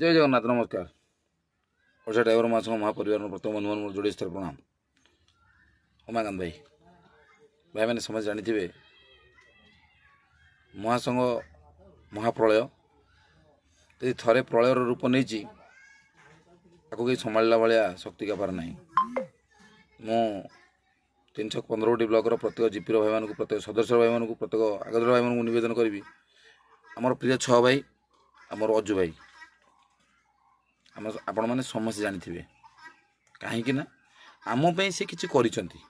जय जगन्नाथ नमस्कार Voda driver मसंग महापरिवार प्रथम बंधु मान जोड़ स्तर प्रणाम उमाकांत भाई भाई मैंने समझ जानी थे महासंघ महाप्रलय यदि थे प्रलयर रूप नहीं कहीं संभाला भाया शक्ति पार ना मुन छक पंद्रह ब्लक्र प्रत्येक जीपी भाई मान प्रत्येक सदस्य भाई मान प्रत्येक आगद भाई मानक नवेदन करी आम प्रिय छ भाई आमर अजु भाई ଆମ ଆପଣମାନେ ସମସ୍ତେ ଜାଣିଥିବେ କାହିଁକି ନା ଆମ ପାଇଁ ସେ କିଛି କରିଛନ୍ତି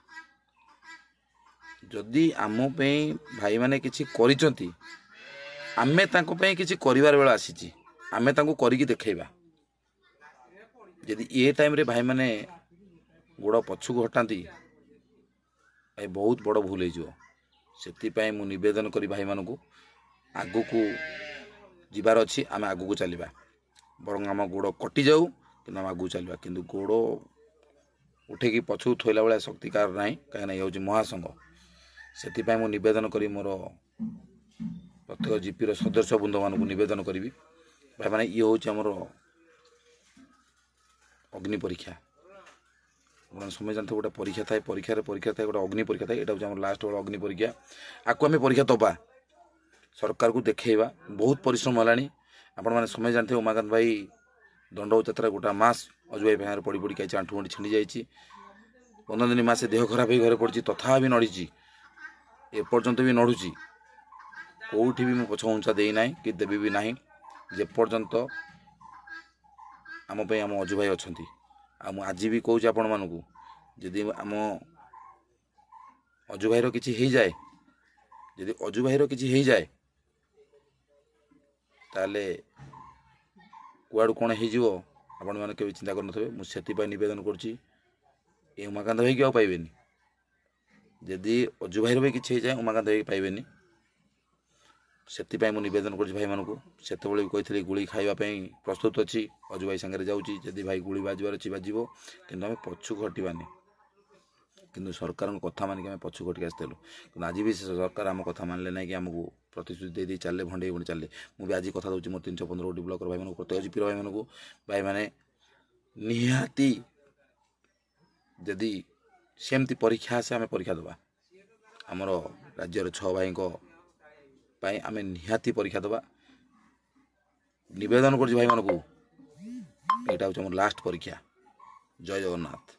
ଯଦି ଆମ ପାଇଁ ଭାଇମାନେ କିଛି କରିଛନ୍ତି ଆମେ ତାଙ୍କ ପାଇଁ କିଛି କରିବାର ବେଳ ଆସିଛି ଆମେ ତାଙ୍କୁ କରିକି ଦେଖାଇବା ଯଦି ଏ ଟାଇମ୍ରେ ଭାଇମାନେ ଗୋଡ଼ ପଛକୁ ହଟାନ୍ତି ଭାଇ ବହୁତ ବଡ଼ ଭୁଲ ହେଇଯିବ ସେଥିପାଇଁ ମୁଁ ନିବେଦନ କରି ଭାଇମାନଙ୍କୁ ଆଗକୁ ଯିବାର ଅଛି ଆମେ ଆଗକୁ ଚାଲିବା बर आम गोड़ कटि जाऊ कि आगे चलवा कि गोड़ उठे पछू थोला भाया कार ना कहीं ये महासंघ से मुदन कर मोर प्रत्येक जिपी रदस्य बंधु मानक नवेदन करी भाई मैंने ये हूँ आमर अग्नि परीक्षा समय जानते गोटे परीक्षा थाए परीक्षा परीक्षा थाए गए अग्नि परीक्षा थाए यहाँ लास्ट अग्नि परीक्षा आपको आम परीक्षा दबा सरकार को देखा बहुत पिश्रम होगा ଆପଣମାନେ ସମୟ ଜାଣିଥିବେ ଉମାକାନ୍ତ ଭାଇ ଦଣ୍ଡ ଯାତ୍ରା ଗୋଟା ମାସ ଅଜୁଭାଇ ଭାଇରେ ପଡ଼ି ପଡ଼ି କାଇଛି ଆଣ୍ଠୁ ଗଣ୍ଠି ଛିଣ୍ଡି ଯାଇଛି ପନ୍ଦର ଦିନ ମାସେ ଦେହ ଖରାପ ହେଇ ଘରେ ପଡ଼ିଛି ତଥାପି ନଡ଼ିଛି ଏପର୍ଯ୍ୟନ୍ତ ବି ନଡ଼ୁଛି କେଉଁଠି ବି ମୁଁ ପଛ ଘୁଞ୍ଚା ଦେଇନାହିଁ କି ଦେବି ବି ନାହିଁ ଯେପର୍ଯ୍ୟନ୍ତ ଆମ ପାଇଁ ଆମ ଅଜୁଭାଇ ଅଛନ୍ତି ଆଉ ମୁଁ ଆଜି ବି କହୁଛି ଆପଣମାନଙ୍କୁ ଯଦି ଆମ ଅଜୁ କିଛି ହେଇଯାଏ ଯଦି ଅଜୁ କିଛି ହେଇଯାଏ ତାହେଲେ କୁଆଡ଼ୁ କ'ଣ ହେଇଯିବ ଆପଣମାନେ କେବେ ଚିନ୍ତା କରୁନଥିବେ ମୁଁ ସେଥିପାଇଁ ନିବେଦନ କରୁଛି ଏ ଉମାକାନ୍ତ ଭାଇକି ଆଉ ପାଇବେନି ଯଦି ଅଜୁ ଭାଇର ବି କିଛି ହେଇଯାଏ ଉମାକାନ୍ତ ଭାଇକି ପାଇବେନି ସେଥିପାଇଁ ମୁଁ ନିବେଦନ କରୁଛି ଭାଇମାନଙ୍କୁ ସେତେବେଳେ ବି କହିଥିଲି ଗୁଳି ଖାଇବା ପାଇଁ ପ୍ରସ୍ତୁତ ଅଛି ଅଜୁ ଭାଇ ସାଙ୍ଗରେ ଯାଉଛି ଯଦି ଭାଇ ଗୁଳି ବାଜିବାର ଅଛି ବାଜିବ କିନ୍ତୁ ଆମେ ପଛକୁ ହଟିବାନି କିନ୍ତୁ ସରକାରଙ୍କ କଥା ମାନିକି ଆମେ ପଛକୁ ଘଟିକି ଆସିଥିଲୁ କିନ୍ତୁ ଆଜି ବି ସେ ସରକାର ଆମ କଥା ମାନିଲେ ନାହିଁ କି ଆମକୁ ପ୍ରତିଶ୍ରୁତି ଦେଇ ଦେଇ ଚାଲିଲେ ଭଣ୍ଡେଇ ଭଣ୍ଡେଇ ଚାଲିଲେ ମୁଁ ବି ଆଜି କଥା ଦେଉଛି ମୋର ତିନିଶହ ପନ୍ଦର କୋଟି ବ୍ଲକର ଭାଇମାନଙ୍କୁ ପ୍ରତ୍ୟେକ ଜିପିର ଭାଇମାନଙ୍କୁ ଭାଇମାନେ ନିହାତି ଯଦି ସେମିତି ପରୀକ୍ଷା ଆସେ ଆମେ ପରୀକ୍ଷା ଦେବା ଆମର ରାଜ୍ୟର ଛଅ ଭାଇଙ୍କ ପାଇଁ ଆମେ ନିହାତି ପରୀକ୍ଷା ଦେବା ନିବେଦନ କରୁଛି ଭାଇମାନଙ୍କୁ ଏଇଟା ହେଉଛି ଆମର ଲାଷ୍ଟ ପରୀକ୍ଷା ଜୟ ଜଗନ୍ନାଥ